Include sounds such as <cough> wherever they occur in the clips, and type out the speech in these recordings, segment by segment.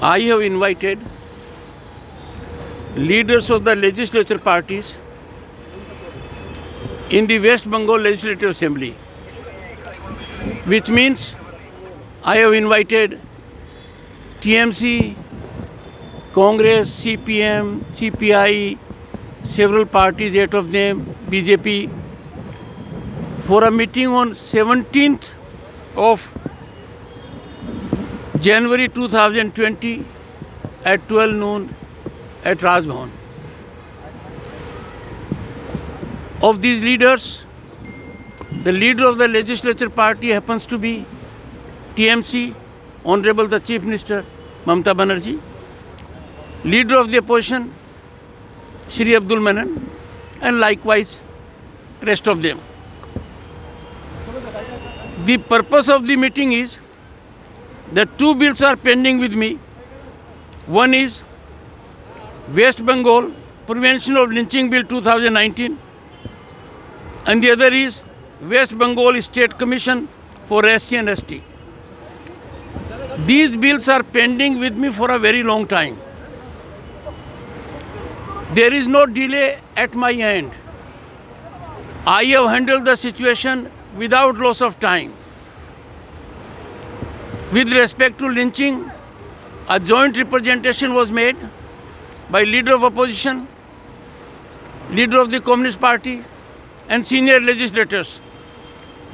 I have invited leaders of the legislature parties in the West Bengal Legislative Assembly, which means I have invited TMC, Congress, CPM, CPI, several parties, eight of them, BJP, for a meeting on 17th of January 2020 at 12 noon at Raj Of these leaders, the leader of the legislature party happens to be TMC, Honorable the Chief Minister Mamta Banerjee. Leader of the opposition, Shri Abdul Manan, and likewise rest of them. The purpose of the meeting is the two bills are pending with me. One is West Bengal Prevention of Lynching Bill 2019 and the other is West Bengal State Commission for SC and ST. These bills are pending with me for a very long time. There is no delay at my end. I have handled the situation without loss of time. With respect to lynching, a joint representation was made by leader of opposition, leader of the Communist Party and senior legislators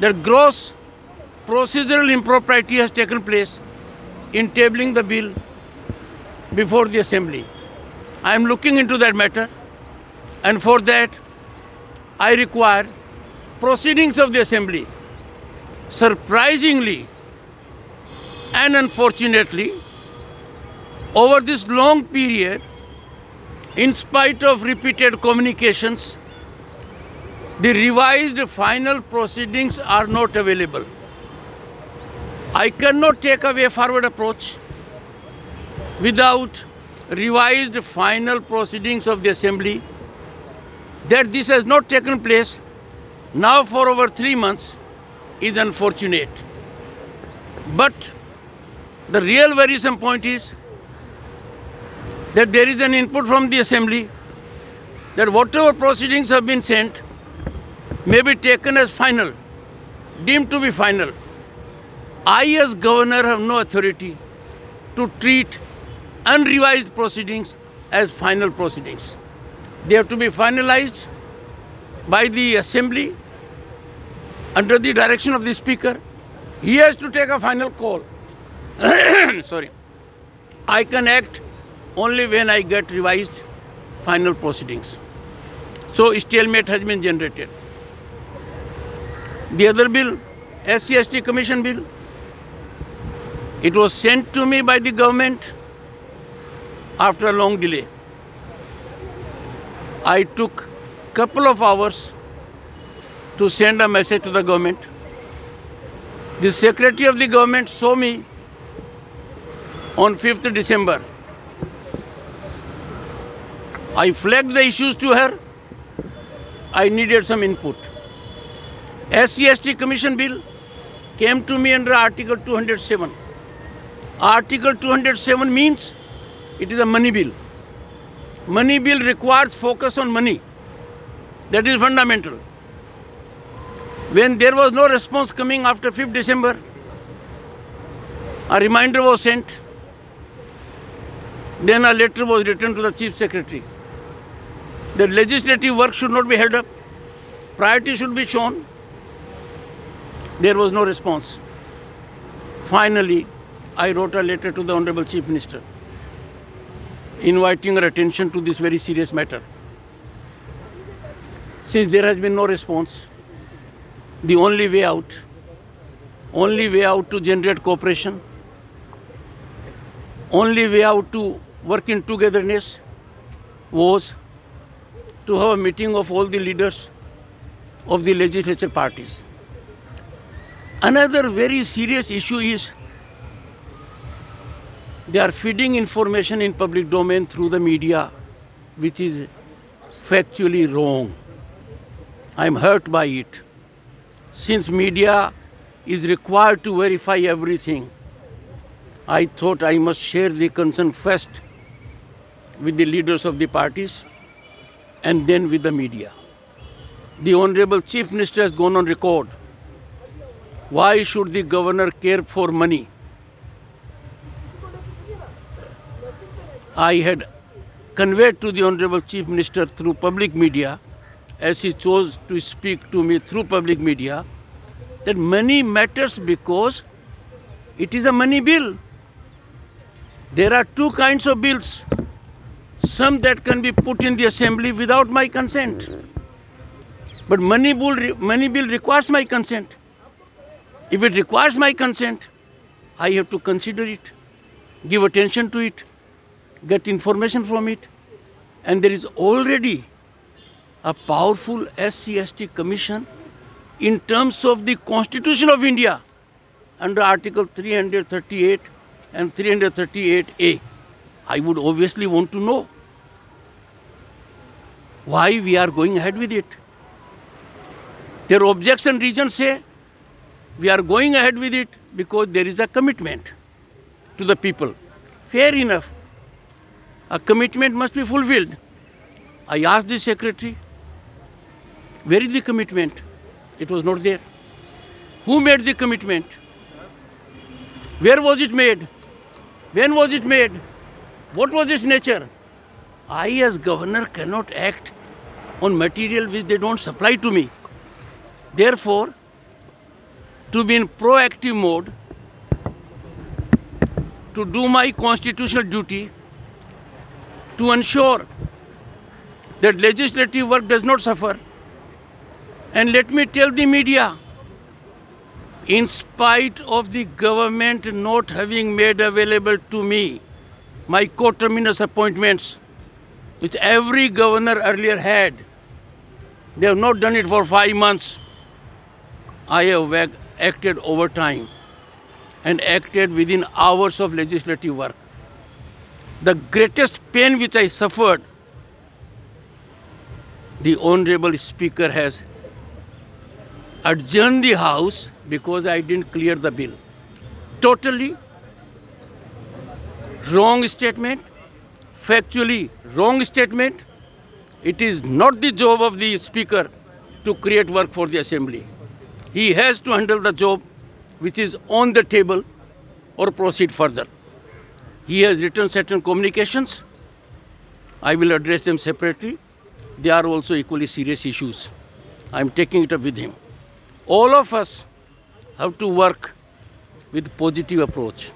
that gross procedural impropriety has taken place in tabling the bill before the assembly. I am looking into that matter and for that I require proceedings of the assembly. Surprisingly, and unfortunately, over this long period, in spite of repeated communications, the revised final proceedings are not available. I cannot take a way forward approach without revised final proceedings of the assembly that this has not taken place now for over three months is unfortunate. But the real worrisome point is that there is an input from the assembly that whatever proceedings have been sent may be taken as final, deemed to be final. I as governor have no authority to treat unrevised proceedings as final proceedings. They have to be finalized by the assembly under the direction of the speaker. He has to take a final call. <coughs> sorry, I can act only when I get revised final proceedings. So stalemate has been generated. The other bill, SCST Commission bill, it was sent to me by the government after a long delay. I took couple of hours to send a message to the government. The secretary of the government saw me on 5th December. I flagged the issues to her. I needed some input. SCST Commission Bill came to me under Article 207. Article 207 means it is a money bill. Money bill requires focus on money. That is fundamental. When there was no response coming after 5th December, a reminder was sent then a letter was written to the Chief Secretary. The legislative work should not be held up. Priority should be shown. There was no response. Finally, I wrote a letter to the Honorable Chief Minister inviting her attention to this very serious matter. Since there has been no response, the only way out, only way out to generate cooperation, only way out to work in togetherness was to have a meeting of all the leaders of the legislature parties. Another very serious issue is they are feeding information in public domain through the media, which is factually wrong. I am hurt by it. Since media is required to verify everything, I thought I must share the concern first with the leaders of the parties and then with the media. The Honorable Chief Minister has gone on record. Why should the governor care for money? I had conveyed to the Honorable Chief Minister through public media, as he chose to speak to me through public media, that money matters because it is a money bill. There are two kinds of bills some that can be put in the assembly without my consent. But money bill, money bill requires my consent. If it requires my consent, I have to consider it, give attention to it, get information from it. And there is already a powerful SCST commission in terms of the Constitution of India under Article 338 and 338A. I would obviously want to know why we are going ahead with it. Their objection region say we are going ahead with it because there is a commitment to the people. Fair enough. A commitment must be fulfilled. I asked the secretary, where is the commitment? It was not there. Who made the commitment? Where was it made? When was it made? What was its nature? I as governor cannot act on material which they don't supply to me. Therefore, to be in proactive mode, to do my constitutional duty, to ensure that legislative work does not suffer. And let me tell the media, in spite of the government not having made available to me my coterminous appointments, which every governor earlier had, they have not done it for five months. I have acted over time and acted within hours of legislative work. The greatest pain which I suffered, the Honorable Speaker has adjourned the House because I didn't clear the bill. Totally wrong statement, factually wrong statement, it is not the job of the speaker to create work for the assembly. He has to handle the job which is on the table or proceed further. He has written certain communications. I will address them separately. They are also equally serious issues. I am taking it up with him. All of us have to work with positive approach.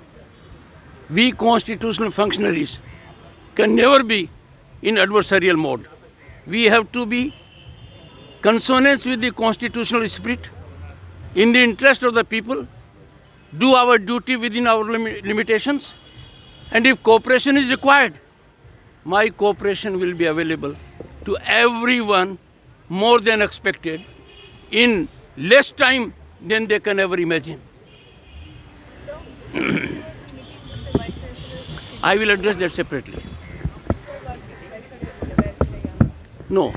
We constitutional functionaries can never be in adversarial mode we have to be consonance with the constitutional spirit in the interest of the people, do our duty within our lim limitations, and if cooperation is required, my cooperation will be available to everyone more than expected in less time than they can ever imagine. <coughs> I will address that separately. No.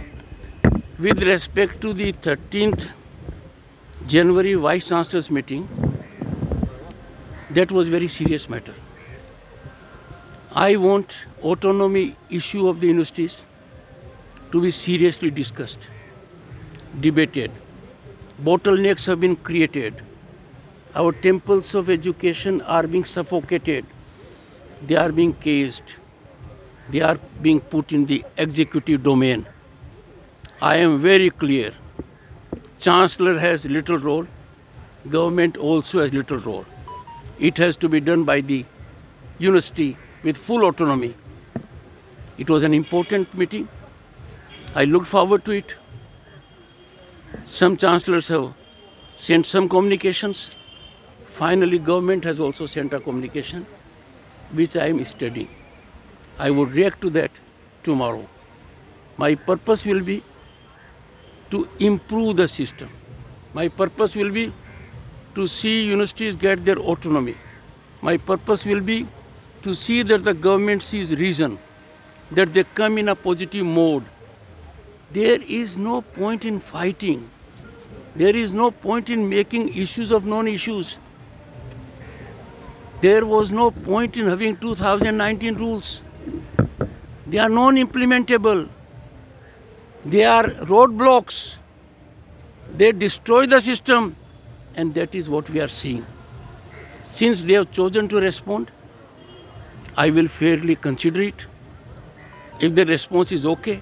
With respect to the 13th January Vice Chancellor's meeting, that was very serious matter. I want autonomy issue of the universities to be seriously discussed, debated. Bottlenecks have been created. Our temples of education are being suffocated. They are being cased. They are being put in the executive domain. I am very clear. Chancellor has little role. Government also has little role. It has to be done by the university with full autonomy. It was an important meeting. I looked forward to it. Some chancellors have sent some communications. Finally, government has also sent a communication, which I am studying. I would react to that tomorrow. My purpose will be to improve the system. My purpose will be to see universities get their autonomy. My purpose will be to see that the government sees reason, that they come in a positive mode. There is no point in fighting. There is no point in making issues of non-issues. There was no point in having 2019 rules. They are non-implementable. They are roadblocks. They destroy the system, and that is what we are seeing. Since they have chosen to respond, I will fairly consider it. If the response is okay,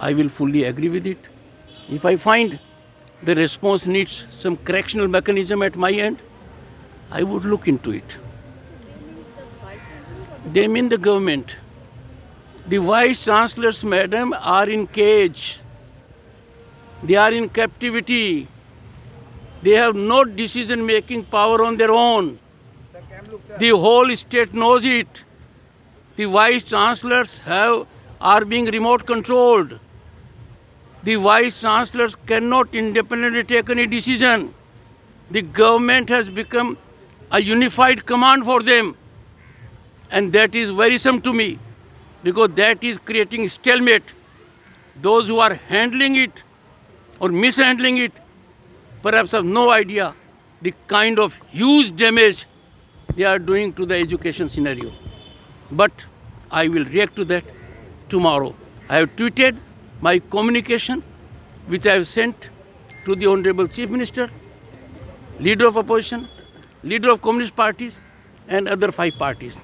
I will fully agree with it. If I find the response needs some correctional mechanism at my end, I would look into it. They mean the government. The vice chancellors, madam, are in cage. They are in captivity. They have no decision making power on their own. The whole state knows it. The vice chancellors have, are being remote controlled. The vice chancellors cannot independently take any decision. The government has become a unified command for them. And that is worrisome to me because that is creating stalemate. Those who are handling it or mishandling it perhaps have no idea the kind of huge damage they are doing to the education scenario. But I will react to that tomorrow. I have tweeted my communication which I have sent to the Honorable Chief Minister, leader of opposition, leader of communist parties and other five parties.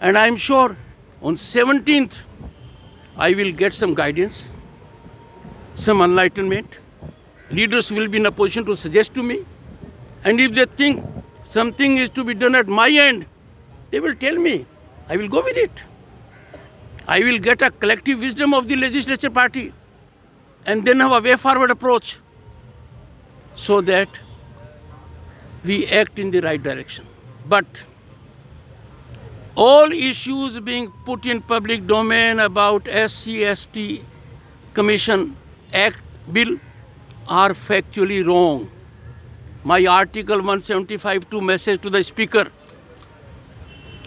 And I am sure on 17th, I will get some guidance, some enlightenment. Leaders will be in a position to suggest to me. And if they think something is to be done at my end, they will tell me. I will go with it. I will get a collective wisdom of the legislature party and then have a way forward approach so that we act in the right direction. But all issues being put in public domain about SCST Commission Act bill are factually wrong. My Article 175.2 message to the Speaker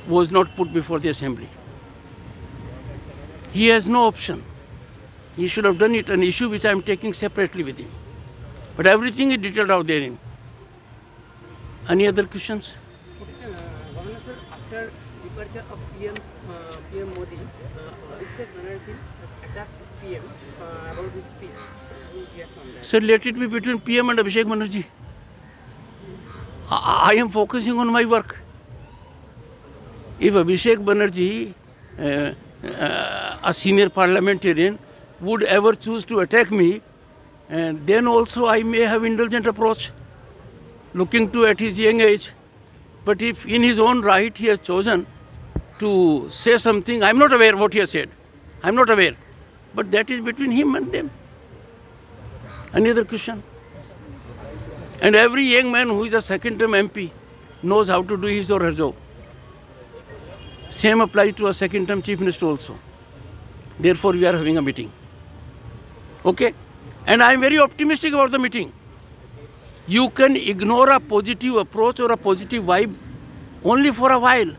was not put before the Assembly. He has no option. He should have done it, an issue which I am taking separately with him. But everything is detailed out therein. Any other questions? Uh, after departure of PM, uh, PM Modi, Aditya Banerjee has attacked PM uh, about his speech. Sir, let it be between PM and Abhishek Banerjee. I, am focusing on my work. If Abhishek Banerjee, uh, uh, a senior parliamentarian, would ever choose to attack me, uh, then also I may have indulgent approach, looking to at his young age. But if in his own right he has chosen to say something. I'm not aware what he has said. I'm not aware. But that is between him and them. Any other question? And every young man who is a second term MP knows how to do his or her job. Same applies to a second term chief minister also. Therefore, we are having a meeting. Okay? And I am very optimistic about the meeting. You can ignore a positive approach or a positive vibe only for a while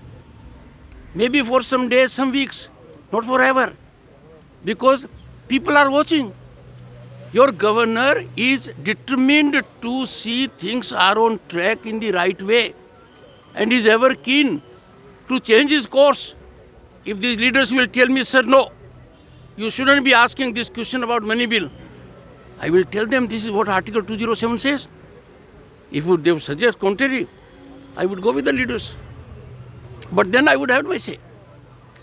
maybe for some days, some weeks, not forever. Because people are watching. Your governor is determined to see things are on track in the right way and is ever keen to change his course. If these leaders will tell me, sir, no, you shouldn't be asking this question about money bill. I will tell them this is what Article 207 says. If they suggest contrary, I would go with the leaders. But then I would have my say.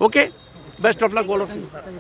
Okay? Best of luck, all of you.